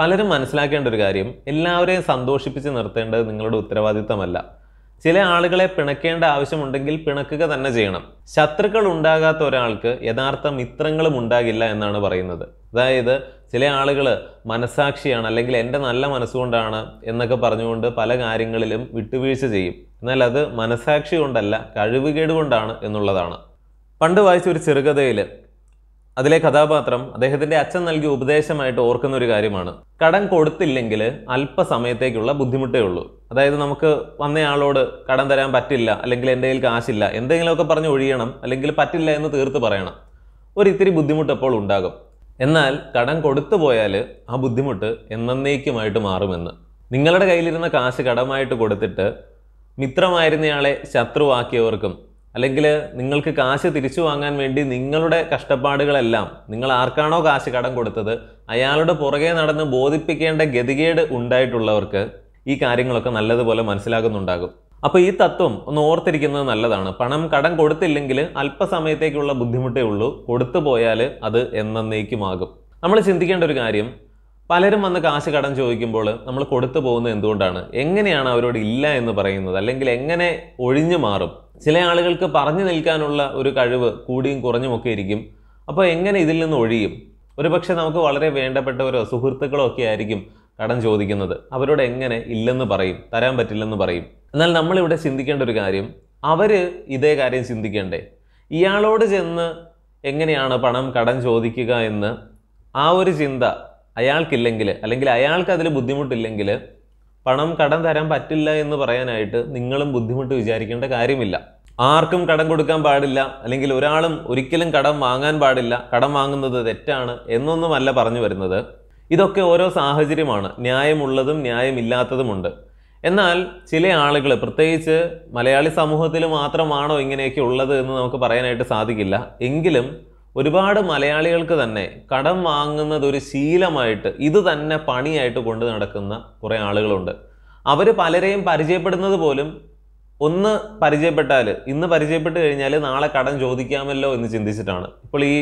പലരും മനസ്സിലാക്കേണ്ട ഒരു കാര്യം എല്ലാവരെയും സന്തോഷിപ്പിച്ച് നിർത്തേണ്ടത് നിങ്ങളുടെ ഉത്തരവാദിത്തമല്ല ചില ആളുകളെ പിണക്കേണ്ട ആവശ്യമുണ്ടെങ്കിൽ പിണക്കുക തന്നെ ചെയ്യണം ശത്രുക്കൾ ഉണ്ടാകാത്ത ഒരാൾക്ക് യഥാർത്ഥ മിത്രങ്ങളും ഉണ്ടാകില്ല എന്നാണ് പറയുന്നത് അതായത് ചില ആളുകൾ മനസാക്ഷിയാണ് അല്ലെങ്കിൽ എൻ്റെ നല്ല മനസ്സുകൊണ്ടാണ് എന്നൊക്കെ പറഞ്ഞുകൊണ്ട് പല കാര്യങ്ങളിലും വിട്ടുവീഴ്ച ചെയ്യും എന്നാൽ അത് മനസ്സാക്ഷി കൊണ്ടല്ല കഴിവുകേട് കൊണ്ടാണ് എന്നുള്ളതാണ് പണ്ട് വായിച്ച ഒരു ചെറുകഥയിൽ അതിലെ കഥാപാത്രം അദ്ദേഹത്തിന്റെ അച്ഛൻ നൽകിയ ഉപദേശമായിട്ട് ഓർക്കുന്ന ഒരു കാര്യമാണ് കടം കൊടുത്തില്ലെങ്കിൽ അല്പസമയത്തേക്കുള്ള ബുദ്ധിമുട്ടേ ഉള്ളൂ അതായത് നമുക്ക് വന്നയാളോട് കടം തരാൻ പറ്റില്ല അല്ലെങ്കിൽ എൻ്റെ കയ്യിൽ കാശില്ല എന്തെങ്കിലുമൊക്കെ പറഞ്ഞ് ഒഴിയണം അല്ലെങ്കിൽ പറ്റില്ല എന്ന് തീർത്ത് പറയണം ഒരു ഇത്തിരി ബുദ്ധിമുട്ട് എപ്പോൾ ഉണ്ടാകും എന്നാൽ കടം കൊടുത്തു പോയാൽ ആ ബുദ്ധിമുട്ട് എന്നേക്കുമായിട്ട് മാറുമെന്ന് നിങ്ങളുടെ കയ്യിലിരുന്ന കാശ് കടമായിട്ട് കൊടുത്തിട്ട് മിത്രമായിരുന്നയാളെ ശത്രുവാക്കിയവർക്കും അല്ലെങ്കിൽ നിങ്ങൾക്ക് കാശ് തിരിച്ചു വാങ്ങാൻ വേണ്ടി നിങ്ങളുടെ കഷ്ടപ്പാടുകളെല്ലാം നിങ്ങൾ ആർക്കാണോ കാശ് കടം കൊടുത്തത് അയാളുടെ പുറകെ നടന്ന് ബോധിപ്പിക്കേണ്ട ഗതികേട് ഉണ്ടായിട്ടുള്ളവർക്ക് ഈ കാര്യങ്ങളൊക്കെ നല്ലതുപോലെ മനസ്സിലാകുന്നുണ്ടാകും അപ്പോൾ ഈ തത്വം ഒന്ന് ഓർത്തിരിക്കുന്നത് നല്ലതാണ് പണം കടം കൊടുത്തില്ലെങ്കിൽ അല്പസമയത്തേക്കുള്ള ബുദ്ധിമുട്ടേ ഉള്ളൂ കൊടുത്തു പോയാൽ അത് എന്നേക്കുമാകും നമ്മൾ ചിന്തിക്കേണ്ട ഒരു കാര്യം പലരും വന്ന് കാശ് കടം ചോദിക്കുമ്പോൾ നമ്മൾ കൊടുത്തു പോകുന്നത് എന്തുകൊണ്ടാണ് എങ്ങനെയാണ് അവരോട് ഇല്ല എന്ന് പറയുന്നത് അല്ലെങ്കിൽ എങ്ങനെ ഒഴിഞ്ഞു മാറും ചില ആളുകൾക്ക് പറഞ്ഞു നിൽക്കാനുള്ള ഒരു കഴിവ് കൂടിയും കുറഞ്ഞുമൊക്കെ ഇരിക്കും അപ്പോൾ എങ്ങനെ ഇതിൽ നിന്ന് ഒഴിയും പക്ഷേ നമുക്ക് വളരെ വേണ്ടപ്പെട്ടവരോ സുഹൃത്തുക്കളോ ഒക്കെ ആയിരിക്കും കടം ചോദിക്കുന്നത് അവരോട് എങ്ങനെ ഇല്ലെന്ന് പറയും തരാൻ പറ്റില്ലെന്ന് പറയും എന്നാൽ നമ്മളിവിടെ ചിന്തിക്കേണ്ട ഒരു കാര്യം അവർ ഇതേ കാര്യം ചിന്തിക്കണ്ടേ ഇയാളോട് ചെന്ന് എങ്ങനെയാണ് പണം കടം ചോദിക്കുക എന്ന് ആ ഒരു ചിന്ത അയാൾക്കില്ലെങ്കിൽ അല്ലെങ്കിൽ അയാൾക്ക് അതിൽ ബുദ്ധിമുട്ടില്ലെങ്കിൽ പണം കടം തരാൻ പറ്റില്ല എന്ന് പറയാനായിട്ട് നിങ്ങളും ബുദ്ധിമുട്ട് വിചാരിക്കേണ്ട കാര്യമില്ല ആർക്കും കടം കൊടുക്കാൻ പാടില്ല അല്ലെങ്കിൽ ഒരാളും ഒരിക്കലും കടം വാങ്ങാൻ പാടില്ല കടം വാങ്ങുന്നത് തെറ്റാണ് എന്നൊന്നുമല്ല പറഞ്ഞു വരുന്നത് ഇതൊക്കെ ഓരോ സാഹചര്യമാണ് ന്യായമുള്ളതും ന്യായമില്ലാത്തതുമുണ്ട് എന്നാൽ ചില ആളുകൾ പ്രത്യേകിച്ച് മലയാളി സമൂഹത്തിൽ മാത്രമാണോ ഇങ്ങനെയൊക്കെ ഉള്ളത് എന്ന് നമുക്ക് പറയാനായിട്ട് സാധിക്കില്ല എങ്കിലും ഒരുപാട് മലയാളികൾക്ക് തന്നെ കടം വാങ്ങുന്നത് ഒരു ശീലമായിട്ട് ഇത് തന്നെ പണിയായിട്ട് കൊണ്ട് നടക്കുന്ന കുറേ ആളുകളുണ്ട് അവർ പലരെയും പരിചയപ്പെടുന്നത് പോലും ഒന്ന് പരിചയപ്പെട്ടാൽ ഇന്ന് പരിചയപ്പെട്ട് കഴിഞ്ഞാൽ നാളെ കടം ചോദിക്കാമല്ലോ എന്ന് ചിന്തിച്ചിട്ടാണ് ഇപ്പോൾ ഈ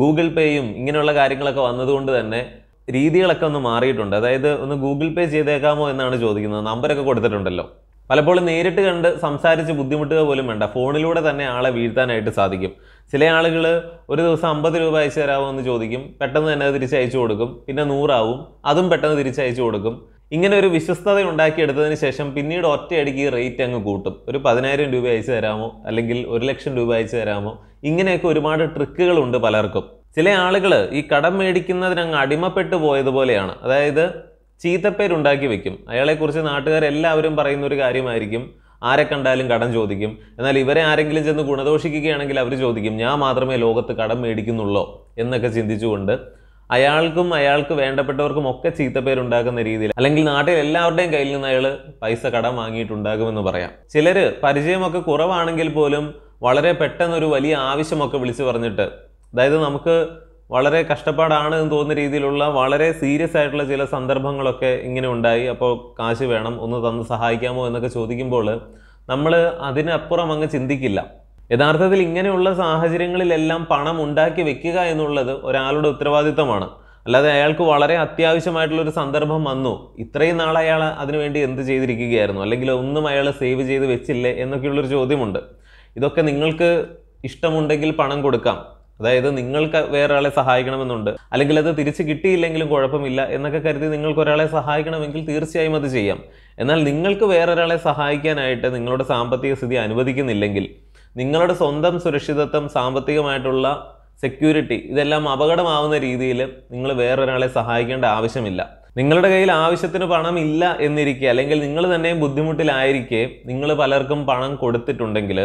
ഗൂഗിൾ പേയും ഇങ്ങനെയുള്ള കാര്യങ്ങളൊക്കെ വന്നതുകൊണ്ട് തന്നെ രീതികളൊക്കെ ഒന്ന് മാറിയിട്ടുണ്ട് അതായത് ഒന്ന് ഗൂഗിൾ പേ ചെയ്തേക്കാമോ എന്നാണ് ചോദിക്കുന്നത് നമ്പരൊക്കെ കൊടുത്തിട്ടുണ്ടല്ലോ പലപ്പോഴും നേരിട്ട് കണ്ട് സംസാരിച്ച് ബുദ്ധിമുട്ടുക പോലും വേണ്ട ഫോണിലൂടെ തന്നെ ആളെ വീഴ്ത്താനായിട്ട് സാധിക്കും ചില ആളുകൾ ഒരു ദിവസം അമ്പത് രൂപ അയച്ചു തരാമോ എന്ന് ചോദിക്കും പെട്ടെന്ന് തന്നെ അത് അയച്ചു കൊടുക്കും പിന്നെ നൂറാവും അതും പെട്ടെന്ന് അയച്ചു കൊടുക്കും ഇങ്ങനെ ഒരു വിശ്വസ്തത ഉണ്ടാക്കിയെടുത്തതിന് ശേഷം പിന്നീട് ഒറ്റയടിക്ക് റേറ്റ് അങ്ങ് കൂട്ടും ഒരു പതിനായിരം രൂപ അയച്ചു തരാമോ അല്ലെങ്കിൽ ഒരു ലക്ഷം രൂപ അയച്ചു തരാമോ ഇങ്ങനെയൊക്കെ ഒരുപാട് ട്രിക്കുകളുണ്ട് പലർക്കും ചില ആളുകൾ ഈ കടം മേടിക്കുന്നതിന് അങ്ങ് അടിമപ്പെട്ടു പോയതുപോലെയാണ് അതായത് ചീത്തപ്പേരുണ്ടാക്കി വെക്കും അയാളെക്കുറിച്ച് നാട്ടുകാരെല്ലാവരും പറയുന്ന ഒരു കാര്യമായിരിക്കും ആരെ കണ്ടാലും കടം ചോദിക്കും എന്നാൽ ഇവരെ ആരെങ്കിലും ചെന്ന് ഗുണദോഷിക്കുകയാണെങ്കിൽ അവർ ചോദിക്കും ഞാൻ മാത്രമേ ലോകത്ത് കടം മേടിക്കുന്നുള്ളോ എന്നൊക്കെ ചിന്തിച്ചുകൊണ്ട് അയാൾക്കും അയാൾക്ക് വേണ്ടപ്പെട്ടവർക്കും ഒക്കെ ചീത്തപ്പേരുണ്ടാക്കുന്ന രീതിയിൽ അല്ലെങ്കിൽ നാട്ടിൽ എല്ലാവരുടെയും കയ്യിൽ നിന്ന് അയാൾ പൈസ കടം വാങ്ങിയിട്ടുണ്ടാകുമെന്ന് പറയാം ചിലർ പരിചയമൊക്കെ കുറവാണെങ്കിൽ പോലും വളരെ പെട്ടെന്നൊരു വലിയ ആവശ്യമൊക്കെ വിളിച്ചു പറഞ്ഞിട്ട് അതായത് നമുക്ക് വളരെ കഷ്ടപ്പാടാണ് എന്ന് തോന്നുന്ന രീതിയിലുള്ള വളരെ സീരിയസ് ആയിട്ടുള്ള ചില സന്ദർഭങ്ങളൊക്കെ ഇങ്ങനെ ഉണ്ടായി അപ്പോൾ കാശ് വേണം ഒന്ന് തന്ന് സഹായിക്കാമോ എന്നൊക്കെ ചോദിക്കുമ്പോൾ നമ്മൾ അതിനപ്പുറം അങ്ങ് ചിന്തിക്കില്ല യഥാർത്ഥത്തിൽ ഇങ്ങനെയുള്ള സാഹചര്യങ്ങളിലെല്ലാം പണം ഉണ്ടാക്കി വെക്കുക എന്നുള്ളത് ഒരാളുടെ ഉത്തരവാദിത്തമാണ് അല്ലാതെ അയാൾക്ക് വളരെ അത്യാവശ്യമായിട്ടുള്ളൊരു സന്ദർഭം വന്നു ഇത്രയും നാൾ അയാൾ അതിനുവേണ്ടി എന്ത് ചെയ്തിരിക്കുകയായിരുന്നു അല്ലെങ്കിൽ ഒന്നും അയാൾ സേവ് ചെയ്ത് വെച്ചില്ലേ എന്നൊക്കെയുള്ളൊരു ചോദ്യമുണ്ട് ഇതൊക്കെ നിങ്ങൾക്ക് ഇഷ്ടമുണ്ടെങ്കിൽ പണം കൊടുക്കാം അതായത് നിങ്ങൾക്ക് വേറൊരാളെ സഹായിക്കണമെന്നുണ്ട് അല്ലെങ്കിൽ അത് തിരിച്ച് കിട്ടിയില്ലെങ്കിലും കുഴപ്പമില്ല എന്നൊക്കെ കരുതി നിങ്ങൾക്ക് ഒരാളെ സഹായിക്കണമെങ്കിൽ തീർച്ചയായും അത് ചെയ്യാം എന്നാൽ നിങ്ങൾക്ക് വേറൊരാളെ സഹായിക്കാനായിട്ട് നിങ്ങളുടെ സാമ്പത്തിക സ്ഥിതി അനുവദിക്കുന്നില്ലെങ്കിൽ നിങ്ങളുടെ സ്വന്തം സുരക്ഷിതത്വം സാമ്പത്തികമായിട്ടുള്ള സെക്യൂരിറ്റി ഇതെല്ലാം അപകടമാവുന്ന രീതിയിൽ നിങ്ങൾ വേറൊരാളെ സഹായിക്കേണ്ട ആവശ്യമില്ല നിങ്ങളുടെ കയ്യിൽ ആവശ്യത്തിന് പണം ഇല്ല എന്നിരിക്കെ അല്ലെങ്കിൽ നിങ്ങൾ തന്നെയും ബുദ്ധിമുട്ടിലായിരിക്കെ നിങ്ങൾ പലർക്കും പണം കൊടുത്തിട്ടുണ്ടെങ്കിൽ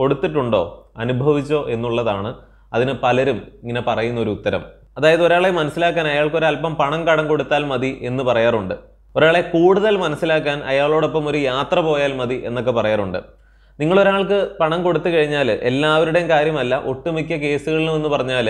കൊടുത്തിട്ടുണ്ടോ അനുഭവിച്ചോ എന്നുള്ളതാണ് അതിന് പലരും ഇങ്ങനെ പറയുന്ന ഒരു ഉത്തരം അതായത് ഒരാളെ മനസ്സിലാക്കാൻ അയാൾക്ക് ഒരല്പം പണം കടം കൊടുത്താൽ മതി എന്ന് പറയാറുണ്ട് ഒരാളെ കൂടുതൽ മനസ്സിലാക്കാൻ അയാളോടൊപ്പം ഒരു യാത്ര പോയാൽ മതി എന്നൊക്കെ പറയാറുണ്ട് നിങ്ങൾ ഒരാൾക്ക് പണം കൊടുത്തു കഴിഞ്ഞാൽ എല്ലാവരുടെയും കാര്യമല്ല ഒട്ടുമിക്ക കേസുകളിലും എന്ന് പറഞ്ഞാൽ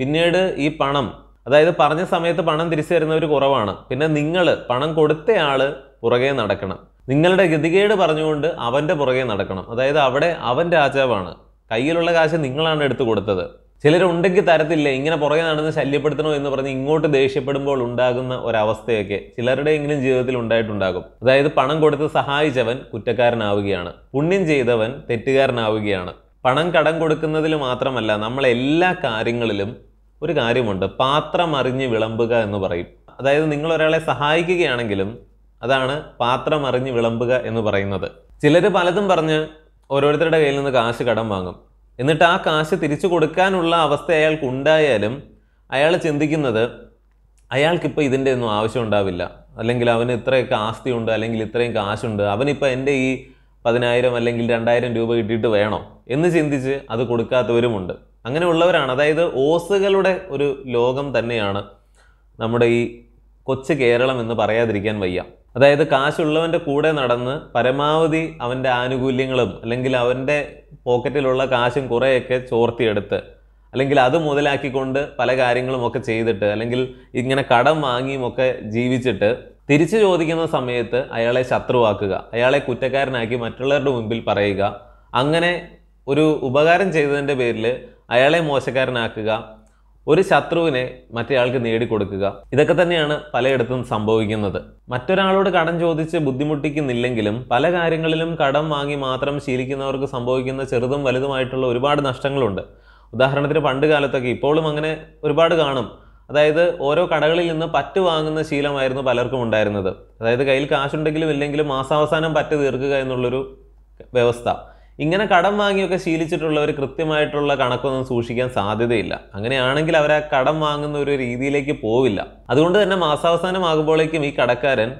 പിന്നീട് ഈ പണം അതായത് പറഞ്ഞ സമയത്ത് പണം തിരിച്ചു തരുന്നവർ കുറവാണ് പിന്നെ നിങ്ങൾ പണം കൊടുത്തയാൾ പുറകെ നടക്കണം നിങ്ങളുടെ ഗതികേട് പറഞ്ഞുകൊണ്ട് അവൻ്റെ പുറകെ നടക്കണം അതായത് അവിടെ അവൻ രാജാവാണ് കയ്യിലുള്ള കാശ് നിങ്ങളാണ് എടുത്തു കൊടുത്തത് ചിലരുണ്ടെങ്കിൽ തരത്തില്ല ഇങ്ങനെ പുറകെ നടന്ന് ശല്യപ്പെടുത്തണോ എന്ന് പറഞ്ഞ് ഇങ്ങോട്ട് ദേഷ്യപ്പെടുമ്പോൾ ഉണ്ടാകുന്ന ഒരവസ്ഥയൊക്കെ ചിലരുടെയെങ്കിലും ജീവിതത്തിൽ ഉണ്ടായിട്ടുണ്ടാകും അതായത് പണം കൊടുത്ത് സഹായിച്ചവൻ കുറ്റക്കാരനാവുകയാണ് പുണ്യം ചെയ്തവൻ തെറ്റുകാരനാവുകയാണ് പണം കടം കൊടുക്കുന്നതിൽ മാത്രമല്ല നമ്മളെല്ലാ കാര്യങ്ങളിലും ഒരു കാര്യമുണ്ട് പാത്രം അറിഞ്ഞ് വിളമ്പുക എന്ന് പറയും അതായത് നിങ്ങൾ ഒരാളെ സഹായിക്കുകയാണെങ്കിലും അതാണ് പാത്രം അറിഞ്ഞ് വിളമ്പുക എന്ന് പറയുന്നത് ചിലർ പലതും പറഞ്ഞ് ഓരോരുത്തരുടെ കയ്യിൽ നിന്ന് കാശ് കടം വാങ്ങും എന്നിട്ട് ആ കാശ് തിരിച്ചു കൊടുക്കാനുള്ള അവസ്ഥ അയാൾക്ക് ഉണ്ടായാലും അയാൾ ചിന്തിക്കുന്നത് അയാൾക്കിപ്പോൾ ഇതിൻ്റെ ഒന്നും ആവശ്യം ഉണ്ടാവില്ല അല്ലെങ്കിൽ അവന് ഇത്രയൊക്കെ ആസ്തിയുണ്ട് അല്ലെങ്കിൽ ഇത്രയും കാശുണ്ട് അവനിപ്പോൾ എൻ്റെ ഈ പതിനായിരം അല്ലെങ്കിൽ രണ്ടായിരം രൂപ കിട്ടിയിട്ട് വേണോ എന്ന് ചിന്തിച്ച് അത് കൊടുക്കാത്തവരുമുണ്ട് അങ്ങനെയുള്ളവരാണ് അതായത് ഓസുകളുടെ ഒരു ലോകം തന്നെയാണ് നമ്മുടെ ഈ കൊച്ചു കേരളം എന്ന് പറയാതിരിക്കാൻ വയ്യ അതായത് കാശുള്ളവൻ്റെ കൂടെ നടന്ന് പരമാവധി അവൻ്റെ ആനുകൂല്യങ്ങളും അല്ലെങ്കിൽ അവൻ്റെ പോക്കറ്റിലുള്ള കാശും കുറേയൊക്കെ ചോർത്തിയെടുത്ത് അല്ലെങ്കിൽ അത് മുതലാക്കിക്കൊണ്ട് പല കാര്യങ്ങളും ഒക്കെ ചെയ്തിട്ട് അല്ലെങ്കിൽ ഇങ്ങനെ കടം വാങ്ങിയുമൊക്കെ ജീവിച്ചിട്ട് തിരിച്ചു ചോദിക്കുന്ന സമയത്ത് അയാളെ ശത്രുവാക്കുക അയാളെ കുറ്റക്കാരനാക്കി മറ്റുള്ളവരുടെ മുമ്പിൽ പറയുക അങ്ങനെ ഒരു ഉപകാരം ചെയ്തതിൻ്റെ പേരിൽ അയാളെ മോശക്കാരനാക്കുക ഒരു ശത്രുവിനെ മറ്റേയാൾക്ക് നേടിക്കൊടുക്കുക ഇതൊക്കെ തന്നെയാണ് പലയിടത്തും സംഭവിക്കുന്നത് മറ്റൊരാളോട് കടം ചോദിച്ച് ബുദ്ധിമുട്ടിക്കുന്നില്ലെങ്കിലും പല കാര്യങ്ങളിലും കടം വാങ്ങി മാത്രം ശീലിക്കുന്നവർക്ക് സംഭവിക്കുന്ന ചെറുതും വലുതുമായിട്ടുള്ള ഒരുപാട് നഷ്ടങ്ങളുണ്ട് ഉദാഹരണത്തിന് പണ്ട് കാലത്തൊക്കെ ഇപ്പോഴും അങ്ങനെ ഒരുപാട് കാണും അതായത് ഓരോ കടകളിൽ നിന്ന് പറ്റ് വാങ്ങുന്ന ശീലമായിരുന്നു പലർക്കും ഉണ്ടായിരുന്നത് അതായത് കയ്യിൽ കാശുണ്ടെങ്കിലും ഇല്ലെങ്കിലും മാസാവസാനം പറ്റ് തീർക്കുക എന്നുള്ളൊരു വ്യവസ്ഥ ഇങ്ങനെ കടം വാങ്ങിയൊക്കെ ശീലിച്ചിട്ടുള്ളവർ കൃത്യമായിട്ടുള്ള കണക്കൊന്നും സൂക്ഷിക്കാൻ സാധ്യതയില്ല അങ്ങനെയാണെങ്കിൽ അവർ ആ കടം വാങ്ങുന്ന ഒരു രീതിയിലേക്ക് പോവില്ല അതുകൊണ്ട് തന്നെ മാസാവസാനമാകുമ്പോഴേക്കും ഈ കടക്കാരൻ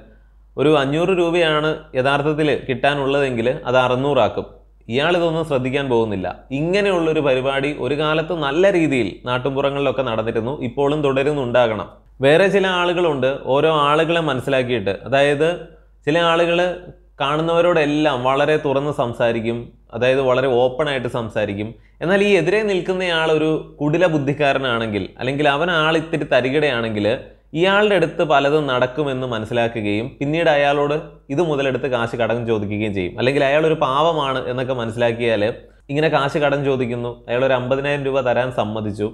ഒരു അഞ്ഞൂറ് രൂപയാണ് യഥാർത്ഥത്തിൽ കിട്ടാനുള്ളതെങ്കിൽ അത് അറുന്നൂറാക്കും ഇയാളിതൊന്നും ശ്രദ്ധിക്കാൻ പോകുന്നില്ല ഇങ്ങനെയുള്ളൊരു പരിപാടി ഒരു കാലത്ത് നല്ല രീതിയിൽ നാട്ടുംപുറങ്ങളിലൊക്കെ നടന്നിരുന്നു ഇപ്പോഴും തുടരുന്നുണ്ടാകണം വേറെ ചില ആളുകളുണ്ട് ഓരോ ആളുകളെ മനസ്സിലാക്കിയിട്ട് അതായത് ചില ആളുകൾ കാണുന്നവരോടെല്ലാം വളരെ തുറന്ന് സംസാരിക്കും അതായത് വളരെ ഓപ്പൺ ആയിട്ട് സംസാരിക്കും എന്നാൽ ഈ എതിരെ നിൽക്കുന്നയാൾ ഒരു കുടില ബുദ്ധിക്കാരനാണെങ്കിൽ അല്ലെങ്കിൽ അവൻ ആൾ ഇത്തിരി തരികിടയാണെങ്കിൽ ഇയാളുടെ അടുത്ത് പലതും നടക്കുമെന്ന് മനസ്സിലാക്കുകയും പിന്നീട് അയാളോട് ഇത് മുതലെടുത്ത് കാശ് കടം ചോദിക്കുകയും ചെയ്യും അല്ലെങ്കിൽ അയാൾ ഒരു പാവമാണ് എന്നൊക്കെ മനസ്സിലാക്കിയാൽ ഇങ്ങനെ കാശ് കടം ചോദിക്കുന്നു അയാൾ ഒരു അമ്പതിനായിരം രൂപ തരാൻ സമ്മതിച്ചു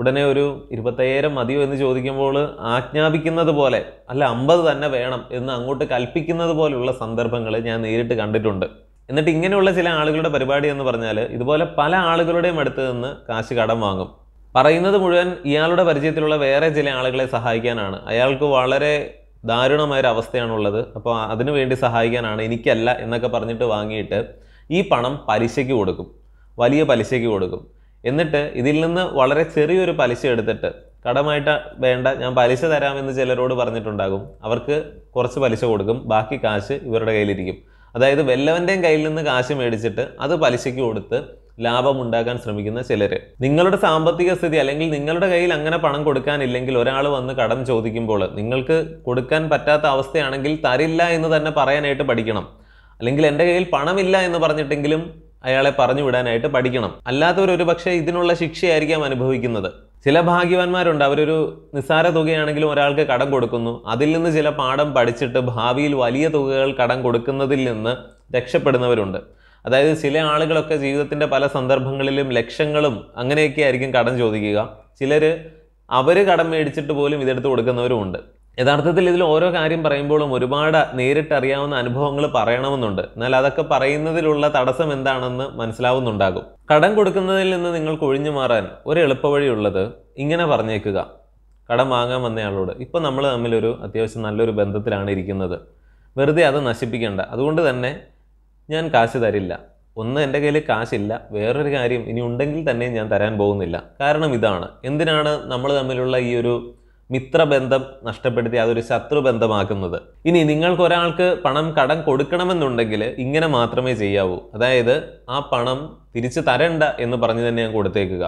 ഉടനെ ഒരു ഇരുപത്തയ്യായിരം മതിയോ എന്ന് ചോദിക്കുമ്പോൾ ആജ്ഞാപിക്കുന്നത് പോലെ അല്ല അമ്പത് തന്നെ വേണം എന്ന് അങ്ങോട്ട് കൽപ്പിക്കുന്നത് പോലെയുള്ള സന്ദർഭങ്ങൾ ഞാൻ നേരിട്ട് കണ്ടിട്ടുണ്ട് എന്നിട്ട് ഇങ്ങനെയുള്ള ചില ആളുകളുടെ പരിപാടി എന്ന് പറഞ്ഞാൽ ഇതുപോലെ പല ആളുകളുടെയും അടുത്ത് നിന്ന് കാശ് കടം വാങ്ങും പറയുന്നത് മുഴുവൻ ഇയാളുടെ പരിചയത്തിലുള്ള വേറെ ചില ആളുകളെ സഹായിക്കാനാണ് അയാൾക്ക് വളരെ ദാരുണമായൊരവസ്ഥയാണുള്ളത് അപ്പോൾ അതിനു വേണ്ടി സഹായിക്കാനാണ് എനിക്കല്ല എന്നൊക്കെ പറഞ്ഞിട്ട് വാങ്ങിയിട്ട് ഈ പണം പലിശയ്ക്ക് കൊടുക്കും വലിയ പലിശയ്ക്ക് കൊടുക്കും എന്നിട്ട് ഇതിൽ നിന്ന് വളരെ ചെറിയൊരു പലിശ എടുത്തിട്ട് കടമായിട്ട് വേണ്ട ഞാൻ പലിശ തരാമെന്ന് ചിലരോട് പറഞ്ഞിട്ടുണ്ടാകും അവർക്ക് കുറച്ച് പലിശ കൊടുക്കും ബാക്കി കാശ് ഇവരുടെ കയ്യിലിരിക്കും അതായത് വല്ലവൻ്റെയും കയ്യിൽ നിന്ന് കാശ് മേടിച്ചിട്ട് അത് പലിശയ്ക്ക് കൊടുത്ത് ലാഭം ഉണ്ടാക്കാൻ ശ്രമിക്കുന്ന ചിലർ നിങ്ങളുടെ സാമ്പത്തിക സ്ഥിതി അല്ലെങ്കിൽ നിങ്ങളുടെ കയ്യിൽ അങ്ങനെ പണം കൊടുക്കാനില്ലെങ്കിൽ ഒരാൾ വന്ന് കടം ചോദിക്കുമ്പോൾ നിങ്ങൾക്ക് കൊടുക്കാൻ പറ്റാത്ത അവസ്ഥയാണെങ്കിൽ തരില്ല എന്ന് തന്നെ പറയാനായിട്ട് പഠിക്കണം അല്ലെങ്കിൽ എൻ്റെ കയ്യിൽ പണമില്ല എന്ന് പറഞ്ഞിട്ടെങ്കിലും അയാളെ പറഞ്ഞു വിടാനായിട്ട് പഠിക്കണം അല്ലാത്തവർ ഒരു പക്ഷേ ഇതിനുള്ള ശിക്ഷയായിരിക്കാം അനുഭവിക്കുന്നത് ചില ഭാഗ്യവാന്മാരുണ്ട് അവരൊരു നിസ്സാര തുകയാണെങ്കിലും ഒരാൾക്ക് കടം കൊടുക്കുന്നു അതിൽ നിന്ന് ചില പാഠം പഠിച്ചിട്ട് ഭാവിയിൽ വലിയ തുകകൾ കടം കൊടുക്കുന്നതിൽ നിന്ന് രക്ഷപ്പെടുന്നവരുണ്ട് അതായത് ചില ആളുകളൊക്കെ ജീവിതത്തിൻ്റെ പല സന്ദർഭങ്ങളിലും ലക്ഷങ്ങളും അങ്ങനെയൊക്കെ ആയിരിക്കും കടം ചോദിക്കുക ചിലർ അവർ കടം മേടിച്ചിട്ട് പോലും ഇതെടുത്ത് കൊടുക്കുന്നവരും ഉണ്ട് യഥാർത്ഥത്തിൽ ഇതിൽ ഓരോ കാര്യം പറയുമ്പോഴും ഒരുപാട് നേരിട്ടറിയാവുന്ന അനുഭവങ്ങൾ പറയണമെന്നുണ്ട് എന്നാൽ അതൊക്കെ പറയുന്നതിലുള്ള തടസ്സം എന്താണെന്ന് മനസ്സിലാവുന്നുണ്ടാകും കടം കൊടുക്കുന്നതിൽ നിന്ന് നിങ്ങൾക്ക് ഒഴിഞ്ഞു മാറാൻ ഒരു എളുപ്പവഴിയുള്ളത് ഇങ്ങനെ പറഞ്ഞേക്കുക കടം വാങ്ങാൻ വന്നയാളോട് ഇപ്പോൾ നമ്മൾ തമ്മിലൊരു അത്യാവശ്യം നല്ലൊരു ബന്ധത്തിലാണ് ഇരിക്കുന്നത് വെറുതെ അത് നശിപ്പിക്കേണ്ട അതുകൊണ്ട് തന്നെ ഞാൻ കാശ് തരില്ല ഒന്ന് എൻ്റെ കയ്യിൽ കാശില്ല വേറൊരു കാര്യം ഇനി ഉണ്ടെങ്കിൽ തന്നെ ഞാൻ തരാൻ പോകുന്നില്ല കാരണം ഇതാണ് എന്തിനാണ് നമ്മൾ തമ്മിലുള്ള ഈ ഒരു മിത്രബന്ധം നഷ്ടപ്പെടുത്തി അതൊരു ശത്രുബന്ധമാക്കുന്നത് ഇനി നിങ്ങൾക്ക് ഒരാൾക്ക് പണം കടം കൊടുക്കണമെന്നുണ്ടെങ്കിൽ ഇങ്ങനെ മാത്രമേ ചെയ്യാവൂ അതായത് ആ പണം തിരിച്ചു തരണ്ട എന്ന് പറഞ്ഞ് തന്നെ ഞാൻ കൊടുത്തേക്കുക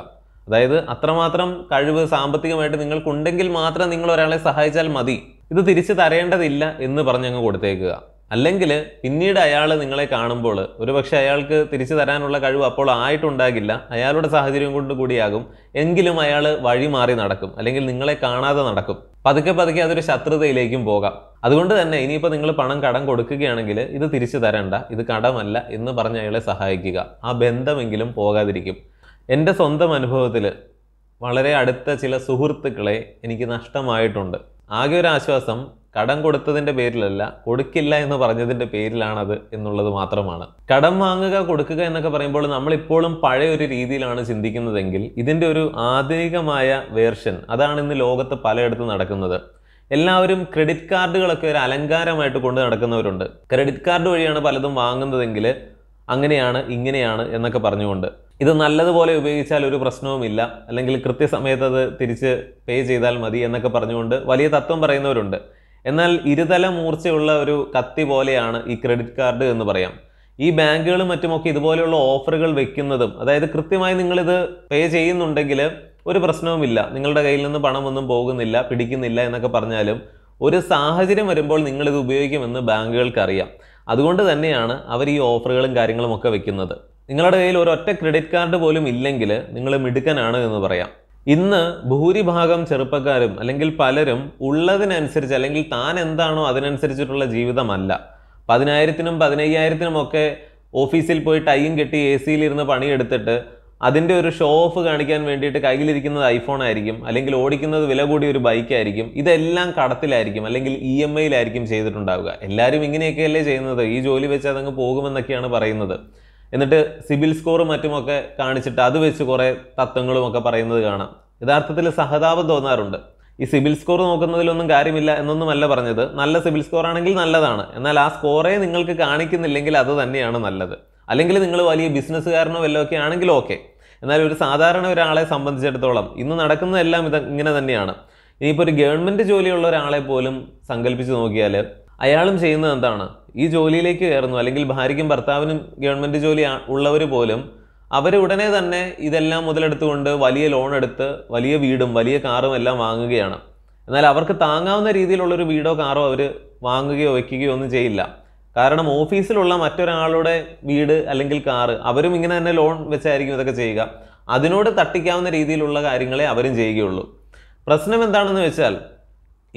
അതായത് അത്രമാത്രം കഴിവ് സാമ്പത്തികമായിട്ട് നിങ്ങൾക്കുണ്ടെങ്കിൽ മാത്രം നിങ്ങൾ ഒരാളെ സഹായിച്ചാൽ മതി ഇത് തിരിച്ചു തരേണ്ടതില്ല എന്ന് പറഞ്ഞങ്ങ് കൊടുത്തേക്കുക അല്ലെങ്കിൽ പിന്നീട് അയാൾ നിങ്ങളെ കാണുമ്പോൾ ഒരുപക്ഷെ അയാൾക്ക് തിരിച്ചു തരാനുള്ള കഴിവ് അപ്പോൾ ആയിട്ടുണ്ടാകില്ല അയാളുടെ സാഹചര്യം കൊണ്ട് കൂടിയാകും എങ്കിലും അയാൾ വഴി മാറി നടക്കും അല്ലെങ്കിൽ നിങ്ങളെ കാണാതെ നടക്കും പതുക്കെ പതുക്കെ അതൊരു ശത്രുതയിലേക്കും പോകാം അതുകൊണ്ട് തന്നെ ഇനിയിപ്പോൾ നിങ്ങൾ പണം കടം കൊടുക്കുകയാണെങ്കിൽ ഇത് തിരിച്ചു തരേണ്ട ഇത് കടമല്ല എന്ന് പറഞ്ഞ് അയാളെ സഹായിക്കുക ആ ബന്ധമെങ്കിലും പോകാതിരിക്കും എൻ്റെ സ്വന്തം അനുഭവത്തിൽ വളരെ അടുത്ത ചില സുഹൃത്തുക്കളെ എനിക്ക് നഷ്ടമായിട്ടുണ്ട് ആകെ ഒരു ആശ്വാസം കടം കൊടുത്തതിൻ്റെ പേരിലല്ല കൊടുക്കില്ല എന്ന് പറഞ്ഞതിൻ്റെ പേരിലാണത് എന്നുള്ളത് മാത്രമാണ് കടം വാങ്ങുക കൊടുക്കുക എന്നൊക്കെ പറയുമ്പോൾ നമ്മളിപ്പോഴും പഴയ ഒരു രീതിയിലാണ് ചിന്തിക്കുന്നതെങ്കിൽ ഇതിൻ്റെ ഒരു ആധുനികമായ വേർഷൻ അതാണ് ഇന്ന് ലോകത്ത് പലയിടത്തും നടക്കുന്നത് എല്ലാവരും ക്രെഡിറ്റ് കാർഡുകളൊക്കെ ഒരു അലങ്കാരമായിട്ട് കൊണ്ട് നടക്കുന്നവരുണ്ട് ക്രെഡിറ്റ് കാർഡ് വഴിയാണ് പലതും വാങ്ങുന്നതെങ്കിൽ അങ്ങനെയാണ് ഇങ്ങനെയാണ് എന്നൊക്കെ പറഞ്ഞുകൊണ്ട് ഇത് നല്ലതുപോലെ ഉപയോഗിച്ചാൽ ഒരു പ്രശ്നവുമില്ല അല്ലെങ്കിൽ കൃത്യസമയത്ത് അത് തിരിച്ച് പേ ചെയ്താൽ മതി എന്നൊക്കെ പറഞ്ഞുകൊണ്ട് വലിയ തത്വം പറയുന്നവരുണ്ട് എന്നാൽ ഇരുതല മൂർച്ചയുള്ള ഒരു കത്തി പോലെയാണ് ഈ ക്രെഡിറ്റ് കാർഡ് എന്ന് പറയാം ഈ ബാങ്കുകളും മറ്റുമൊക്കെ ഇതുപോലെയുള്ള ഓഫറുകൾ വെക്കുന്നതും അതായത് കൃത്യമായി നിങ്ങളിത് പേ ചെയ്യുന്നുണ്ടെങ്കിൽ ഒരു പ്രശ്നവുമില്ല നിങ്ങളുടെ കയ്യിൽ നിന്ന് പണമൊന്നും പോകുന്നില്ല പിടിക്കുന്നില്ല എന്നൊക്കെ പറഞ്ഞാലും ഒരു സാഹചര്യം വരുമ്പോൾ നിങ്ങളിത് ഉപയോഗിക്കുമെന്ന് ബാങ്കുകൾക്ക് അറിയാം അതുകൊണ്ട് തന്നെയാണ് അവർ ഈ ഓഫറുകളും കാര്യങ്ങളും ഒക്കെ വെക്കുന്നത് നിങ്ങളുടെ കയ്യിൽ ഒരൊറ്റ ക്രെഡിറ്റ് കാർഡ് പോലും ഇല്ലെങ്കിൽ നിങ്ങൾ മിടുക്കനാണ് എന്ന് പറയാം ഇന്ന് ഭൂരിഭാഗം ചെറുപ്പക്കാരും അല്ലെങ്കിൽ പലരും ഉള്ളതിനനുസരിച്ച് അല്ലെങ്കിൽ താൻ എന്താണോ അതിനനുസരിച്ചിട്ടുള്ള ജീവിതമല്ല പതിനായിരത്തിനും പതിനയ്യായിരത്തിനും ഒക്കെ ഓഫീസിൽ പോയി ടൈയും കെട്ടി എ സിയിലിരുന്ന് പണിയെടുത്തിട്ട് അതിൻ്റെ ഒരു ഷോ ഓഫ് കാണിക്കാൻ വേണ്ടിയിട്ട് കയ്യിലിരിക്കുന്നത് ഐഫോൺ ആയിരിക്കും അല്ലെങ്കിൽ ഓടിക്കുന്നത് വില കൂടിയ ഒരു ബൈക്കായിരിക്കും ഇതെല്ലാം കടത്തിലായിരിക്കും അല്ലെങ്കിൽ ഇ e എം ഐയിലായിരിക്കും ചെയ്തിട്ടുണ്ടാവുക എല്ലാവരും ഇങ്ങനെയൊക്കെയല്ലേ ചെയ്യുന്നത് ഈ ജോലി വെച്ച് അതങ്ങ് പോകുമെന്നൊക്കെയാണ് പറയുന്നത് എന്നിട്ട് സിബിൽ സ്കോറും മറ്റുമൊക്കെ കാണിച്ചിട്ട് അത് വെച്ച് കുറേ തത്വങ്ങളുമൊക്കെ പറയുന്നത് കാണാം യഥാർത്ഥത്തിൽ സഹതാപം തോന്നാറുണ്ട് ഈ സിബിൽ സ്കോർ നോക്കുന്നതിലൊന്നും കാര്യമില്ല എന്നൊന്നുമല്ല പറഞ്ഞത് നല്ല സിബിൽ സ്കോർ ആണെങ്കിൽ നല്ലതാണ് എന്നാൽ ആ സ്കോറേ നിങ്ങൾക്ക് കാണിക്കുന്നില്ലെങ്കിൽ അത് തന്നെയാണ് നല്ലത് അല്ലെങ്കിൽ നിങ്ങൾ വലിയ ബിസിനസ്സുകാരനോ ഒക്കെ ആണെങ്കിൽ ഓക്കെ എന്നാൽ ഒരു സാധാരണ ഒരാളെ സംബന്ധിച്ചിടത്തോളം ഇന്ന് നടക്കുന്നതെല്ലാം ഇത് ഇങ്ങനെ തന്നെയാണ് ഇനിയിപ്പോൾ ഒരു ഗവൺമെൻറ് ജോലിയുള്ള ഒരാളെ പോലും സങ്കല്പിച്ച് നോക്കിയാൽ അയാളും ചെയ്യുന്നത് എന്താണ് ഈ ജോലിയിലേക്ക് കയറുന്നു അല്ലെങ്കിൽ ഭാര്യയ്ക്കും ഭർത്താവിനും ഗവൺമെൻറ് ജോലി ഉള്ളവർ പോലും അവർ ഉടനെ തന്നെ ഇതെല്ലാം മുതലെടുത്തുകൊണ്ട് വലിയ ലോൺ എടുത്ത് വലിയ വീടും വലിയ കാറും എല്ലാം വാങ്ങുകയാണ് എന്നാൽ അവർക്ക് താങ്ങാവുന്ന രീതിയിലുള്ളൊരു വീടോ കാറോ അവർ വാങ്ങുകയോ വയ്ക്കുകയോ ഒന്നും ചെയ്യില്ല കാരണം ഓഫീസിലുള്ള മറ്റൊരാളുടെ വീട് അല്ലെങ്കിൽ കാറ് അവരും ഇങ്ങനെ തന്നെ ലോൺ വെച്ചായിരിക്കും ഇതൊക്കെ ചെയ്യുക അതിനോട് തട്ടിക്കാവുന്ന രീതിയിലുള്ള കാര്യങ്ങളെ അവരും ചെയ്യുകയുള്ളൂ പ്രശ്നം എന്താണെന്ന് വെച്ചാൽ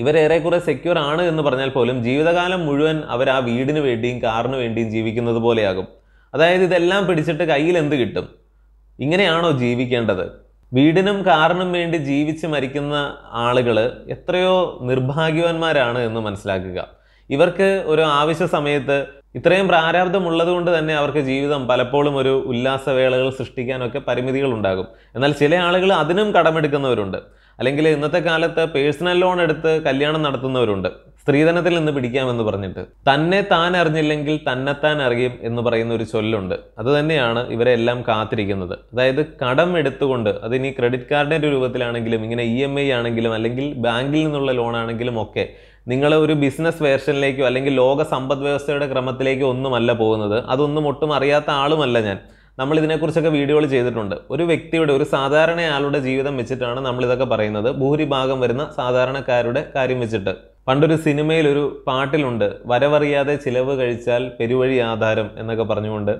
ഇവരേറെക്കുറെ സെക്യൂർ ആണ് എന്ന് പറഞ്ഞാൽ പോലും ജീവിതകാലം മുഴുവൻ അവർ ആ വീടിന് വേണ്ടിയും കാറിന് വേണ്ടിയും ജീവിക്കുന്നത് പോലെയാകും അതായത് ഇതെല്ലാം പിടിച്ചിട്ട് കയ്യിൽ എന്ത് കിട്ടും ഇങ്ങനെയാണോ ജീവിക്കേണ്ടത് വീടിനും കാറിനും വേണ്ടി ജീവിച്ച് മരിക്കുന്ന ആളുകൾ എത്രയോ നിർഭാഗ്യവാന്മാരാണ് എന്ന് മനസ്സിലാക്കുക ഇവർക്ക് ഒരു ആവശ്യ സമയത്ത് ഇത്രയും പ്രാരാബ്ദമുള്ളത് കൊണ്ട് തന്നെ അവർക്ക് ജീവിതം പലപ്പോഴും ഒരു ഉല്ലാസവേളകൾ സൃഷ്ടിക്കാനൊക്കെ പരിമിതികൾ ഉണ്ടാകും എന്നാൽ ചില ആളുകൾ അതിനും കടമെടുക്കുന്നവരുണ്ട് അല്ലെങ്കിൽ ഇന്നത്തെ കാലത്ത് പേഴ്സണൽ ലോൺ എടുത്ത് കല്യാണം നടത്തുന്നവരുണ്ട് സ്ത്രീധനത്തിൽ നിന്ന് പിടിക്കാമെന്ന് പറഞ്ഞിട്ട് തന്നെ താൻ അറിഞ്ഞില്ലെങ്കിൽ തന്നെത്താൻ അറിയും എന്ന് പറയുന്ന ഒരു ചൊല്ലുണ്ട് അത് തന്നെയാണ് ഇവരെ എല്ലാം കാത്തിരിക്കുന്നത് അതായത് കടം എടുത്തുകൊണ്ട് അത് ഇനി ക്രെഡിറ്റ് കാർഡിൻ്റെ രൂപത്തിലാണെങ്കിലും ഇങ്ങനെ ഇ എം ഐ ആണെങ്കിലും അല്ലെങ്കിൽ ബാങ്കിൽ നിന്നുള്ള ലോണാണെങ്കിലും ഒക്കെ നിങ്ങൾ ഒരു ബിസിനസ് വേർഷനിലേക്കോ അല്ലെങ്കിൽ ലോക സമ്പദ് വ്യവസ്ഥയുടെ ക്രമത്തിലേക്കോ ഒന്നുമല്ല പോകുന്നത് അതൊന്നും ഒട്ടും അറിയാത്ത ആളുമല്ല ഞാൻ നമ്മൾ ഇതിനെക്കുറിച്ചൊക്കെ വീഡിയോകൾ ചെയ്തിട്ടുണ്ട് ഒരു വ്യക്തിയുടെ ഒരു സാധാരണയാളുടെ ജീവിതം വെച്ചിട്ടാണ് നമ്മൾ ഇതൊക്കെ പറയുന്നത് ഭൂരിഭാഗം വരുന്ന സാധാരണക്കാരുടെ കാര്യം വെച്ചിട്ട് പണ്ടൊരു സിനിമയിൽ ഒരു പാട്ടിലുണ്ട് വരവറിയാതെ ചിലവ് കഴിച്ചാൽ പെരുവഴി ആധാരം എന്നൊക്കെ പറഞ്ഞുകൊണ്ട്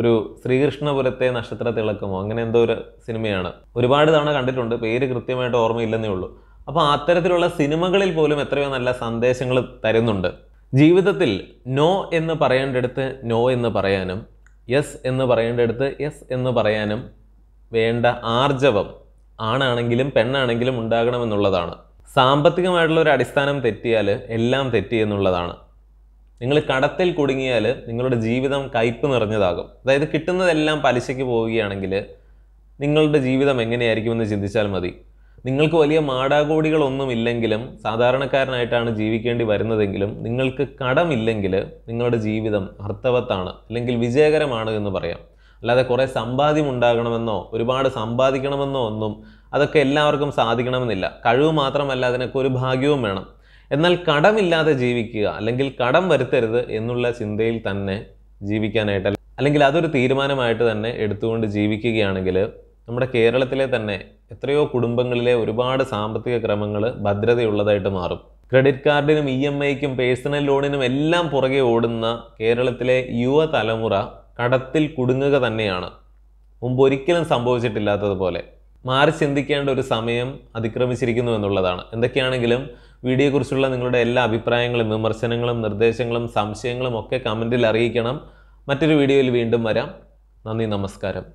ഒരു ശ്രീകൃഷ്ണപുരത്തെ നക്ഷത്ര തിളക്കമോ അങ്ങനെ എന്തോ ഒരു സിനിമയാണ് ഒരുപാട് തവണ കണ്ടിട്ടുണ്ട് പേര് കൃത്യമായിട്ട് ഓർമ്മയില്ലെന്നേ ഉള്ളൂ അപ്പോൾ അത്തരത്തിലുള്ള സിനിമകളിൽ പോലും എത്രയോ നല്ല സന്ദേശങ്ങൾ തരുന്നുണ്ട് ജീവിതത്തിൽ നോ എന്ന് പറയേണ്ടടുത്ത് നോ എന്ന് പറയാനും യെസ് എന്ന് പറയേണ്ടടുത്ത് യെസ് എന്ന് പറയാനും വേണ്ട ആർജവം ആണാണെങ്കിലും പെണ്ണാണെങ്കിലും ഉണ്ടാകണമെന്നുള്ളതാണ് സാമ്പത്തികമായിട്ടുള്ള ഒരു അടിസ്ഥാനം തെറ്റിയാൽ എല്ലാം തെറ്റി എന്നുള്ളതാണ് നിങ്ങൾ കടത്തിൽ കുടുങ്ങിയാൽ നിങ്ങളുടെ ജീവിതം കയ്പ് നിറഞ്ഞതാകും അതായത് കിട്ടുന്നതെല്ലാം പലിശയ്ക്ക് പോവുകയാണെങ്കിൽ നിങ്ങളുടെ ജീവിതം എങ്ങനെയായിരിക്കുമെന്ന് ചിന്തിച്ചാൽ മതി നിങ്ങൾക്ക് വലിയ മാടാകോടികളൊന്നുമില്ലെങ്കിലും സാധാരണക്കാരനായിട്ടാണ് ജീവിക്കേണ്ടി വരുന്നതെങ്കിലും നിങ്ങൾക്ക് കടമില്ലെങ്കിൽ നിങ്ങളുടെ ജീവിതം അർത്ഥവത്താണ് അല്ലെങ്കിൽ വിജയകരമാണ് എന്ന് പറയാം അല്ലാതെ കുറേ സമ്പാദ്യം ഉണ്ടാകണമെന്നോ ഒരുപാട് സമ്പാദിക്കണമെന്നോ ഒന്നും അതൊക്കെ എല്ലാവർക്കും സാധിക്കണമെന്നില്ല കഴിവ് മാത്രമല്ല അതിനൊക്കെ ഒരു ഭാഗ്യവും വേണം എന്നാൽ കടമില്ലാതെ ജീവിക്കുക അല്ലെങ്കിൽ കടം വരുത്തരുത് എന്നുള്ള ചിന്തയിൽ തന്നെ ജീവിക്കാനായിട്ടല്ല അല്ലെങ്കിൽ അതൊരു തീരുമാനമായിട്ട് തന്നെ എടുത്തുകൊണ്ട് ജീവിക്കുകയാണെങ്കിൽ നമ്മുടെ കേരളത്തിലെ തന്നെ എത്രയോ കുടുംബങ്ങളിലെ ഒരുപാട് സാമ്പത്തിക ക്രമങ്ങൾ ഭദ്രതയുള്ളതായിട്ട് മാറും ക്രെഡിറ്റ് കാർഡിനും ഇ എം ഐക്കും പേഴ്സണൽ ലോണിനും എല്ലാം പുറകെ ഓടുന്ന കേരളത്തിലെ യുവതലമുറ കടത്തിൽ കുടുങ്ങുക തന്നെയാണ് മുമ്പ് ഒരിക്കലും സംഭവിച്ചിട്ടില്ലാത്തതുപോലെ മാറി ചിന്തിക്കേണ്ട ഒരു സമയം അതിക്രമിച്ചിരിക്കുന്നു എന്നുള്ളതാണ് എന്തൊക്കെയാണെങ്കിലും വീഡിയോയെക്കുറിച്ചുള്ള നിങ്ങളുടെ എല്ലാ അഭിപ്രായങ്ങളും വിമർശനങ്ങളും നിർദ്ദേശങ്ങളും സംശയങ്ങളും ഒക്കെ കമൻറ്റിൽ അറിയിക്കണം മറ്റൊരു വീഡിയോയിൽ വീണ്ടും വരാം നന്ദി നമസ്കാരം